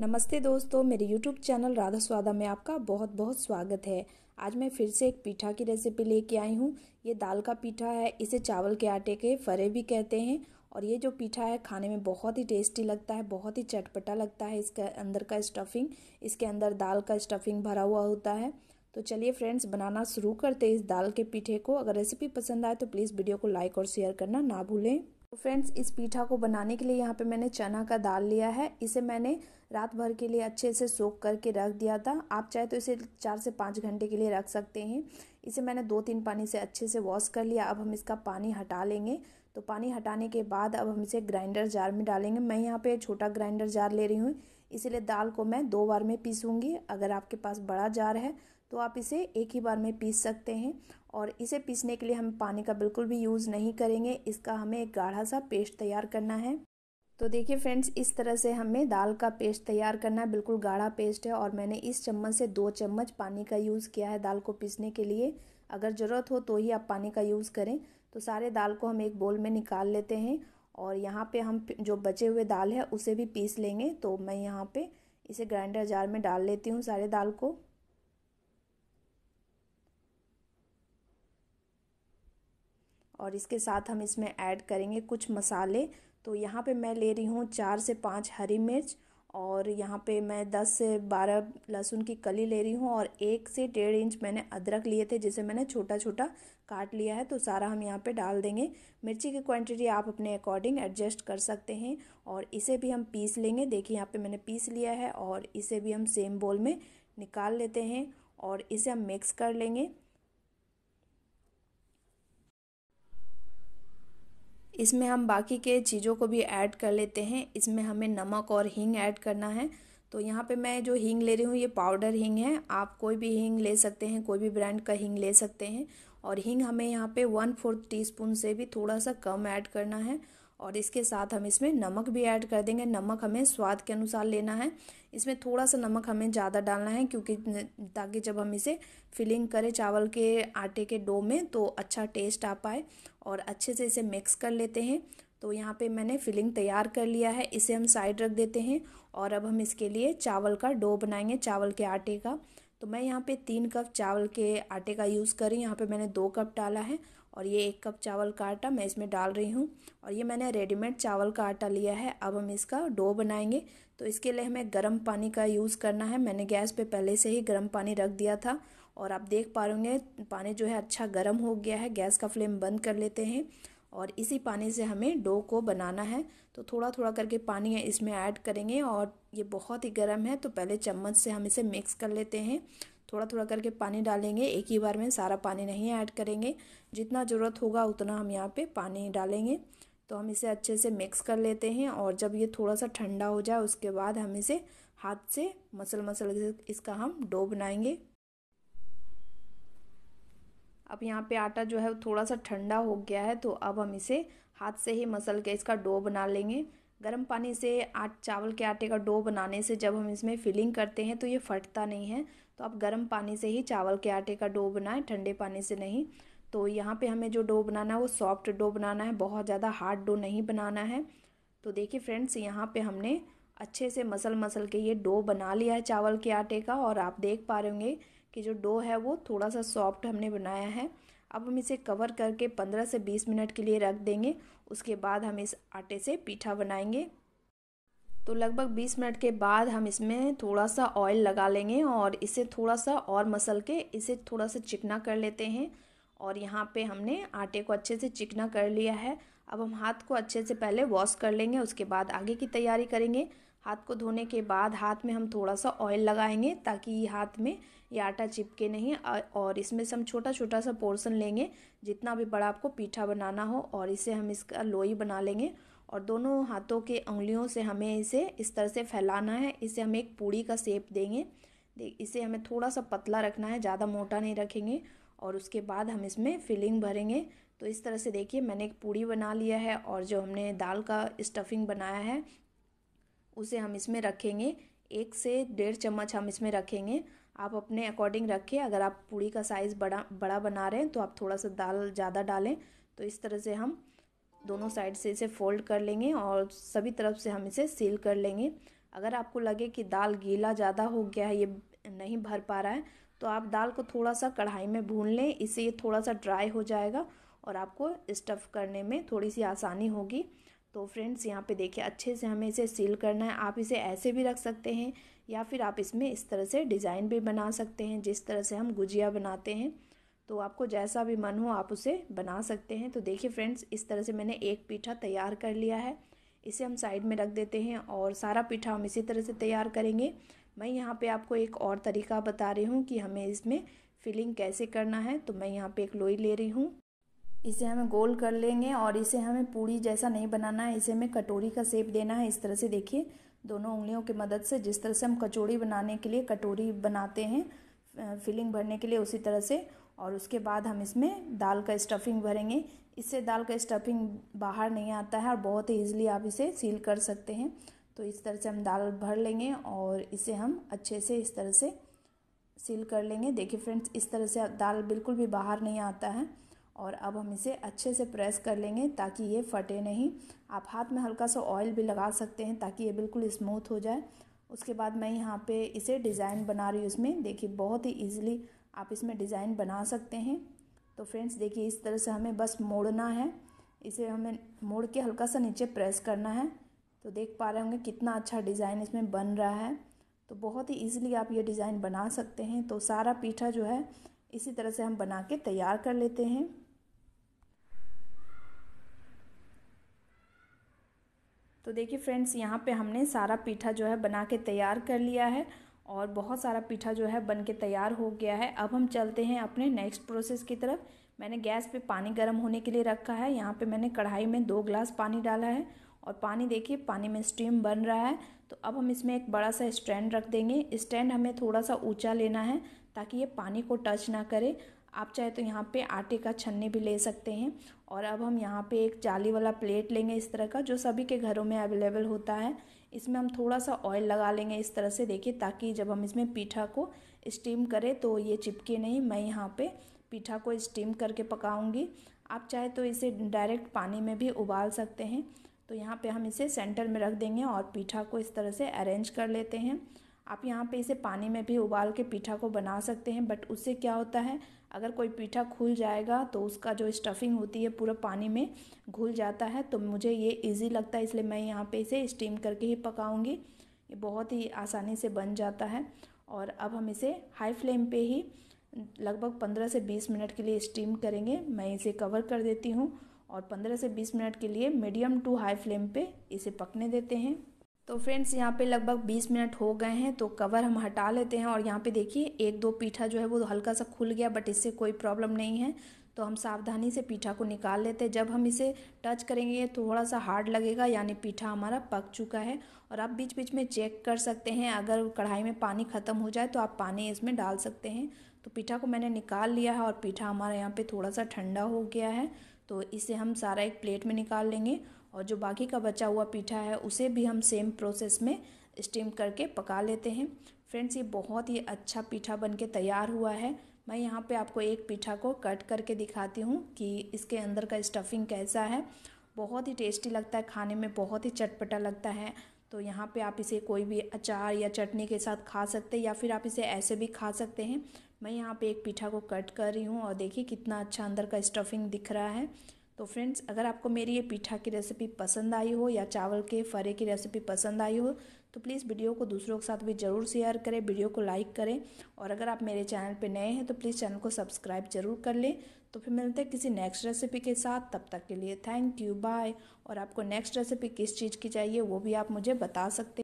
नमस्ते दोस्तों मेरे YouTube चैनल राधा स्वादा में आपका बहुत बहुत स्वागत है आज मैं फिर से एक पीठा की रेसिपी लेके आई हूँ ये दाल का पीठा है इसे चावल के आटे के फरे भी कहते हैं और ये जो पीठा है खाने में बहुत ही टेस्टी लगता है बहुत ही चटपटा लगता है इसके अंदर का स्टफिंग इसके अंदर दाल का स्टफिंग भरा हुआ होता है तो चलिए फ्रेंड्स बनाना शुरू करते इस दाल के पीठे को अगर रेसिपी पसंद आए तो प्लीज़ वीडियो को लाइक और शेयर करना ना भूलें तो फ्रेंड्स इस पीठा को बनाने के लिए यहाँ पे मैंने चना का दाल लिया है इसे मैंने रात भर के लिए अच्छे से सोख करके रख दिया था आप चाहे तो इसे चार से पाँच घंटे के लिए रख सकते हैं इसे मैंने दो तीन पानी से अच्छे से वॉश कर लिया अब हम इसका पानी हटा लेंगे तो पानी हटाने के बाद अब हम इसे ग्राइंडर जार में डालेंगे मैं यहाँ पे छोटा ग्राइंडर जार ले रही हूँ इसीलिए दाल को मैं दो बार में पीसूँगी अगर आपके पास बड़ा जार है तो आप इसे एक ही बार में पीस सकते हैं और इसे पीसने के लिए हम पानी का बिल्कुल भी यूज़ नहीं करेंगे इसका हमें एक गाढ़ा सा पेस्ट तैयार करना है तो देखिए फ्रेंड्स इस तरह से हमें दाल का पेस्ट तैयार करना है बिल्कुल गाढ़ा पेस्ट है और मैंने इस चम्मच से दो चम्मच पानी का यूज़ किया है दाल को पीसने के लिए अगर ज़रूरत हो तो ही आप पानी का यूज़ करें तो सारे दाल को हम एक बोल में निकाल लेते हैं और यहाँ पे हम जो बचे हुए दाल है उसे भी पीस लेंगे तो मैं यहाँ पे इसे ग्राइंडर जार में डाल लेती हूँ सारे दाल को और इसके साथ हम इसमें ऐड करेंगे कुछ मसाले तो यहाँ पे मैं ले रही हूँ चार से पाँच हरी मिर्च और यहाँ पे मैं दस से बारह लहसुन की कली ले रही हूँ और एक से डेढ़ इंच मैंने अदरक लिए थे जिसे मैंने छोटा छोटा काट लिया है तो सारा हम यहाँ पे डाल देंगे मिर्ची की क्वांटिटी आप अपने अकॉर्डिंग एडजस्ट कर सकते हैं और इसे भी हम पीस लेंगे देखिए यहाँ पे मैंने पीस लिया है और इसे भी हम सेम बोल में निकाल लेते हैं और इसे हम मिक्स कर लेंगे इसमें हम बाकी के चीज़ों को भी ऐड कर लेते हैं इसमें हमें नमक और हींग ऐड करना है तो यहाँ पे मैं जो हींग ले रही हूँ ये पाउडर हींग है आप कोई भी हींग ले सकते हैं कोई भी ब्रांड का हींग ले सकते हैं और हींग हमें यहाँ पे वन फोर्थ टीस्पून से भी थोड़ा सा कम ऐड करना है और इसके साथ हम इसमें नमक भी ऐड कर देंगे नमक हमें स्वाद के अनुसार लेना है इसमें थोड़ा सा नमक हमें ज़्यादा डालना है क्योंकि ताकि जब हम इसे फिलिंग करें चावल के आटे के डो में तो अच्छा टेस्ट आ पाए और अच्छे से इसे मिक्स कर लेते हैं तो यहाँ पे मैंने फिलिंग तैयार कर लिया है इसे हम साइड रख देते हैं और अब हम इसके लिए चावल का डो बनाएंगे चावल के आटे का तो मैं यहाँ पे तीन कप चावल के आटे का यूज़ कर रही हूँ यहाँ पे मैंने दो कप डाला है और ये एक कप चावल का आटा मैं इसमें डाल रही हूँ और ये मैंने रेडीमेड चावल का आटा लिया है अब हम इसका डो बनाएंगे तो इसके लिए हमें गर्म पानी का यूज़ करना है मैंने गैस पे पहले से ही गर्म पानी रख दिया था और आप देख पा रहे पानी जो है अच्छा गर्म हो गया है गैस का फ्लेम बंद कर लेते हैं और इसी पानी से हमें डो को बनाना है तो थोड़ा थोड़ा करके पानी इसमें ऐड करेंगे और ये बहुत ही गर्म है तो पहले चम्मच से हम इसे मिक्स कर लेते हैं थोड़ा थोड़ा करके पानी डालेंगे एक ही बार में सारा पानी नहीं ऐड करेंगे जितना ज़रूरत होगा उतना हम यहाँ पे पानी डालेंगे तो हम इसे अच्छे से मिक्स कर लेते हैं और जब ये थोड़ा सा ठंडा हो जाए उसके बाद हम इसे हाथ से मसल मसल इसका हम डो बनाएंगे अब यहाँ पे आटा जो है थोड़ा सा ठंडा हो गया है तो अब हम इसे हाथ से ही मसल के इसका डो बना लेंगे गर्म पानी से आट चावल के आटे का डो बनाने से जब हम इसमें फिलिंग करते हैं तो ये फटता नहीं है तो आप गर्म पानी से ही चावल के आटे का डो बनाएं ठंडे पानी से नहीं तो यहाँ पे हमें जो डो बनाना है वो सॉफ्ट डो बनाना है बहुत ज़्यादा हार्ड डो नहीं बनाना है तो देखिए फ्रेंड्स यहाँ पे हमने अच्छे से मसल मसल के ये डो बना लिया है चावल के आटे का और आप देख पा रहे होंगे कि जो डो है वो थोड़ा सा सॉफ्ट हमने बनाया है अब हम इसे कवर करके 15 से 20 मिनट के लिए रख देंगे उसके बाद हम इस आटे से पीठा बनाएंगे तो लगभग 20 मिनट के बाद हम इसमें थोड़ा सा ऑयल लगा लेंगे और इसे थोड़ा सा और मसल के इसे थोड़ा सा चिकना कर लेते हैं और यहाँ पे हमने आटे को अच्छे से चिकना कर लिया है अब हम हाथ को अच्छे से पहले वॉश कर लेंगे उसके बाद आगे की तैयारी करेंगे हाथ को धोने के बाद हाथ में हम थोड़ा सा ऑयल लगाएंगे ताकि हाथ में ये आटा चिपके नहीं और इसमें से हम छोटा छोटा सा पोर्सन लेंगे जितना भी बड़ा आपको पीठा बनाना हो और इसे हम इसका लोई बना लेंगे और दोनों हाथों के उंगलियों से हमें इसे इस तरह से फैलाना है इसे हम एक पूड़ी का सेप देंगे इसे हमें थोड़ा सा पतला रखना है ज़्यादा मोटा नहीं रखेंगे और उसके बाद हम इसमें फिलिंग भरेंगे तो इस तरह से देखिए मैंने एक पूड़ी बना लिया है और जो हमने दाल का स्टफिंग बनाया है उसे हम इसमें रखेंगे एक से डेढ़ चम्मच हम इसमें रखेंगे आप अपने अकॉर्डिंग रखें अगर आप पूड़ी का साइज़ बड़ा बड़ा बना रहे हैं तो आप थोड़ा सा दाल ज़्यादा डालें तो इस तरह से हम दोनों साइड से इसे फोल्ड कर लेंगे और सभी तरफ से हम इसे सील कर लेंगे अगर आपको लगे कि दाल गीला ज़्यादा हो गया है ये नहीं भर पा रहा है तो आप दाल को थोड़ा सा कढ़ाई में भून लें इससे ये थोड़ा सा ड्राई हो जाएगा और आपको स्टफ़ करने में थोड़ी सी आसानी होगी तो फ्रेंड्स यहाँ पे देखिए अच्छे से हमें इसे सील करना है आप इसे ऐसे भी रख सकते हैं या फिर आप इसमें इस तरह से डिज़ाइन भी बना सकते हैं जिस तरह से हम गुजिया बनाते हैं तो आपको जैसा भी मन हो आप उसे बना सकते हैं तो देखिए फ्रेंड्स इस तरह से मैंने एक पीठा तैयार कर लिया है इसे हम साइड में रख देते हैं और सारा पीठा हम इसी तरह से तैयार करेंगे मैं यहाँ पे आपको एक और तरीका बता रही हूँ कि हमें इसमें फिलिंग कैसे करना है तो मैं यहाँ पे एक लोई ले रही हूँ इसे हमें गोल कर लेंगे और इसे हमें पूड़ी जैसा नहीं बनाना है इसे हमें कटोरी का सेप देना है इस तरह से देखिए दोनों उंगलियों की मदद से जिस तरह से हम कचौड़ी बनाने के लिए कटोरी बनाते हैं फिलिंग भरने के लिए उसी तरह से और उसके बाद हम इसमें दाल का स्टफिंग भरेंगे इससे दाल का स्टफिंग बाहर नहीं आता है और बहुत ही ईजिली आप इसे सील कर सकते हैं तो इस तरह से हम दाल भर लेंगे और इसे हम अच्छे से इस तरह से सील कर लेंगे देखिए फ्रेंड्स इस तरह से दाल बिल्कुल भी बाहर नहीं आता है और अब हम इसे अच्छे से प्रेस कर लेंगे ताकि ये फटे नहीं आप हाथ में हल्का सा ऑयल भी लगा सकते हैं ताकि ये बिल्कुल स्मूथ हो जाए उसके बाद मैं यहाँ पे इसे डिज़ाइन बना रही हूँ इसमें देखिए बहुत ही ईजिली आप इसमें डिज़ाइन बना सकते हैं तो फ्रेंड्स देखिए इस तरह से हमें बस मोड़ना है इसे हमें मोड़ के हल्का सा नीचे प्रेस करना है तो देख पा रहे होंगे कितना अच्छा डिज़ाइन इसमें बन रहा है तो बहुत ही ईजिली आप ये डिज़ाइन बना सकते हैं तो सारा पीठा जो है इसी तरह से हम बना के तैयार कर लेते हैं तो देखिए फ्रेंड्स यहाँ पे हमने सारा पीठा जो है बना के तैयार कर लिया है और बहुत सारा पीठा जो है बन के तैयार हो गया है अब हम चलते हैं अपने नेक्स्ट प्रोसेस की तरफ मैंने गैस पे पानी गर्म होने के लिए रखा है यहाँ पे मैंने कढ़ाई में दो ग्लास पानी डाला है और पानी देखिए पानी में स्टीम बन रहा है तो अब हम इसमें एक बड़ा सा स्टैंड रख देंगे स्टैंड हमें थोड़ा सा ऊँचा लेना है ताकि ये पानी को टच ना करे आप चाहे तो यहाँ पे आटे का छन्नी भी ले सकते हैं और अब हम यहाँ पे एक जाली वाला प्लेट लेंगे इस तरह का जो सभी के घरों में अवेलेबल होता है इसमें हम थोड़ा सा ऑयल लगा लेंगे इस तरह से देखिए ताकि जब हम इसमें पीठा को स्टीम करें तो ये चिपके नहीं मैं यहाँ पे पीठा को स्टीम करके पकाऊंगी आप चाहे तो इसे डायरेक्ट पानी में भी उबाल सकते हैं तो यहाँ पर हम इसे सेंटर में रख देंगे और पीठा को इस तरह से अरेंज कर लेते हैं आप यहाँ पे इसे पानी में भी उबाल के पीठा को बना सकते हैं बट उससे क्या होता है अगर कोई पीठा खुल जाएगा तो उसका जो स्टफिंग होती है पूरा पानी में घुल जाता है तो मुझे ये इजी लगता है इसलिए मैं यहाँ पे इसे स्टीम करके ही पकाऊँगी ये बहुत ही आसानी से बन जाता है और अब हम इसे हाई फ्लेम पे ही लगभग पंद्रह से बीस मिनट के लिए स्टीम करेंगे मैं इसे कवर कर देती हूँ और पंद्रह से बीस मिनट के लिए मीडियम टू हाई फ्लेम पर इसे पकने देते हैं तो फ्रेंड्स यहाँ पे लगभग 20 मिनट हो गए हैं तो कवर हम हटा लेते हैं और यहाँ पे देखिए एक दो पीठा जो है वो हल्का सा खुल गया बट इससे कोई प्रॉब्लम नहीं है तो हम सावधानी से पीठा को निकाल लेते हैं जब हम इसे टच करेंगे तो थोड़ा सा हार्ड लगेगा यानी पीठा हमारा पक चुका है और आप बीच बीच में चेक कर सकते हैं अगर कढ़ाई में पानी ख़त्म हो जाए तो आप पानी इसमें डाल सकते हैं तो पीठा को मैंने निकाल लिया है और पीठा हमारा यहाँ पर थोड़ा सा ठंडा हो गया है तो इसे हम सारा एक प्लेट में निकाल लेंगे और जो बाकी का बचा हुआ पीठा है उसे भी हम सेम प्रोसेस में स्टीम करके पका लेते हैं फ्रेंड्स ये बहुत ही अच्छा पीठा बन के तैयार हुआ है मैं यहाँ पे आपको एक पीठा को कट करके दिखाती हूँ कि इसके अंदर का स्टफिंग कैसा है बहुत ही टेस्टी लगता है खाने में बहुत ही चटपटा लगता है तो यहाँ पे आप इसे कोई भी अचार या चटनी के साथ खा सकते हैं या फिर आप इसे ऐसे भी खा सकते हैं मैं यहाँ पे एक पीठा को कट कर रही हूँ और देखिए कितना अच्छा अंदर का स्टफिंग दिख रहा है तो फ्रेंड्स अगर आपको मेरी ये पीठा की रेसिपी पसंद आई हो या चावल के फरे की रेसिपी पसंद आई हो तो प्लीज़ वीडियो को दूसरों के साथ भी ज़रूर शेयर करें वीडियो को लाइक करें और अगर आप मेरे चैनल पर नए हैं तो प्लीज़ चैनल को सब्सक्राइब जरूर कर लें तो फिर मिलते हैं किसी नेक्स्ट रेसिपी के साथ तब तक के लिए थैंक यू बाय और आपको नेक्स्ट रेसिपी किस चीज़ की चाहिए वो भी आप मुझे बता सकते